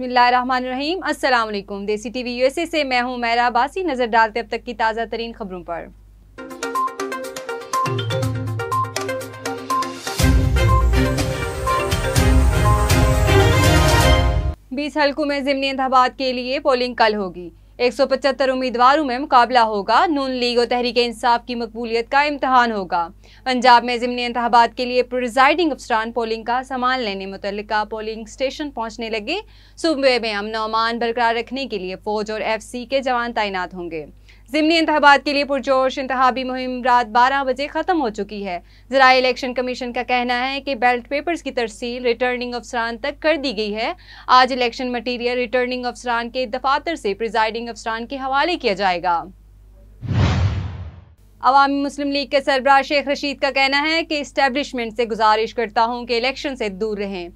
बिस्मिल्लाहिर्रहमानिर्रहीम अस्सलाम वालेकुम देसी टीवी यूएसए से मैं हूं मैरा बासी नज़र डालते अब तक की ताज़ा तरीन खबरों पर बीस हल्कों में ज़मनी इंतबात के लिए पोलिंग कल होगी एक सौ पचहत्तर उम्मीदवारों में मुकाबला होगा नून लीग और तहरीक इंसाफ की मकबूलियत का इम्तहान होगा पंजाब में ज़मनी इंतबात के लिए प्रिजाइडिंग अफसरान पोलिंग का सामान लेने मुतल पोलिंग स्टेशन पहुँचने लगे सूबे में अमन अमान बरकरार रखने के लिए फ़ौज और एफ सी के जवान तैनात होंगे जिमनी इंतबात के लिए पुरजोश इंतबी मुहिम रात बारह बजे ख़त्म हो चुकी है ज़रा इलेक्शन कमीशन का कहना है कि बेल्ट पेपर्स की तरसील रिटर्निंग अफसरान तक कर दी गई है आज इलेक्शन मटीरियल रिटर्निंग अफसरान के दफातर से प्रिजाइडिंग अफसरान के हवाले किया जाएगा अवामी मुस्लिम लीग के सरबराह शेख रशीद का कहना है कि इस्टेबलिशमेंट से गुजारिश करता हूँ कि इलेक्शन से दूर रहें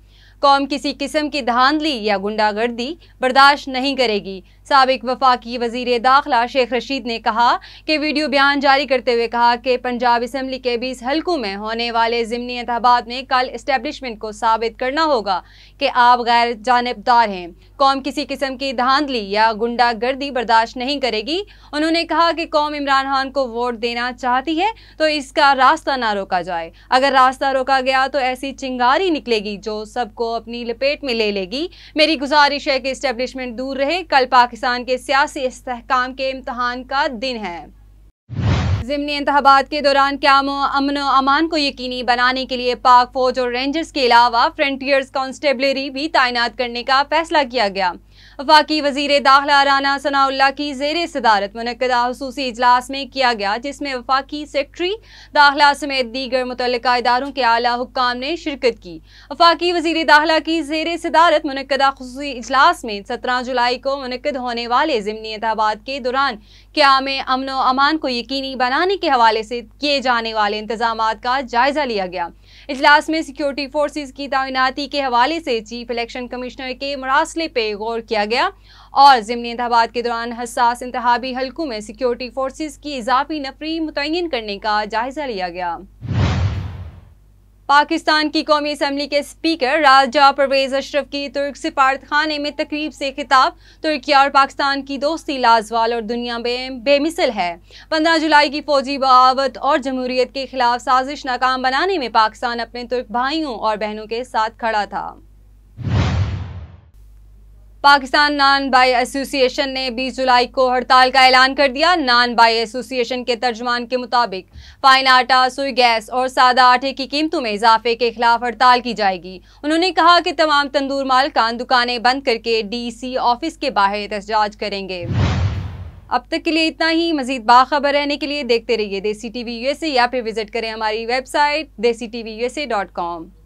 कौम किसी किस्म की धांधली या गुंडागर्दी बर्दाश्त नहीं करेगी सबक वफाकी वजीर दाखिला शेख रशीद ने कहा कि वीडियो बयान जारी करते हुए कहा कि पंजाब असम्बली के बीस हल्कों में होने वाले ज़मनी इंतबात में कल इस्टेबलिशमेंट को साबित करना होगा कि आप गैर जानबदार हैं कौम किसी किस्म की धांधली या गुंडागर्दी बर्दाश्त नहीं करेगी उन्होंने कहा कि कौम इमरान खान को वोट देना चाहती है तो इसका रास्ता ना रोका जाए अगर रास्ता रोका गया तो ऐसी चिंगारी निकलेगी जो सबको अपनी लपेट में ले लेगी मेरी गुजारिश है कि इस्टेब्लिशमेंट दूर रहे कल पाकिस्तान के सियासी इस्तेकाम के इम्तहान का दिन है ज़मनी इंतबात के दौरान क्याम अमन अमान को यकीनी बनाने के लिए पाक फौज और रेंजर्स के अलावा फ्रंटियर्स कॉन्स्टेबलरी भी तैनात करने का फैसला किया गया वफाकी वजीर दाखिला राना सनाउल्ला की जेर सदारत मनदा खसूसी इजलास में किया गया जिसमें वफाकी सेक्रटरी दाखिला समेत दीगर मुतल इदारों के आला हुकाम ने शिरकत की वफाकी वजीर दाखिला की जेर सदारत मनदा खसूसी इजलास में सत्रह जुलाई को मनद होने वाले ज़मनी इंतबात के दौरान क्याम अमन व अमान को यकीनी बनाने के हवाले से किए जाने वाले इंतजाम का जायजा लिया गया इजलास में सिक्योरिटी फोर्सेज की तैनाती के हवाले से चीफ इलेक्शन कमिश्नर के मरासले पर गौर किया किया गया और ज़मनी इंतबात के दौरान हसास इंतबी हलकों में सिक्योरिटी फोर्सेज की इजाफी नफरी मुतन करने का जायज़ा लिया गया पाकिस्तान की कौमी असम्बली के स्पीकर राजा परवेज अशरफ की तुर्क सिफारत सिफारतखाने में तकरीब से खिताब तुर्की और पाकिस्तान की दोस्ती लाजवाल और दुनिया में बे, बेमिसल है पंद्रह जुलाई की फौजी बगावत और जमहूरीत के खिलाफ साजिश नाकाम बनाने में पाकिस्तान अपने तुर्क भाइयों और बहनों के साथ खड़ा था पाकिस्तान नान बाई एसोसिएशन ने 20 जुलाई को हड़ताल का ऐलान कर दिया नान बाई एसोसिएशन के तर्जमान के मुताबिक फाइन आटा सुई गैस और सादा आटे की कीमतों में इजाफे के खिलाफ हड़ताल की जाएगी उन्होंने कहा कि तमाम तंदूर मालकान दुकानें बंद करके डीसी ऑफिस के बाहर एहतजाज करेंगे अब तक के लिए इतना ही मजीद बाखबर रहने के लिए देखते रहिए देसी टी वी यूएसए या फिर विजिट करें हमारी वेबसाइट देसी डॉट कॉम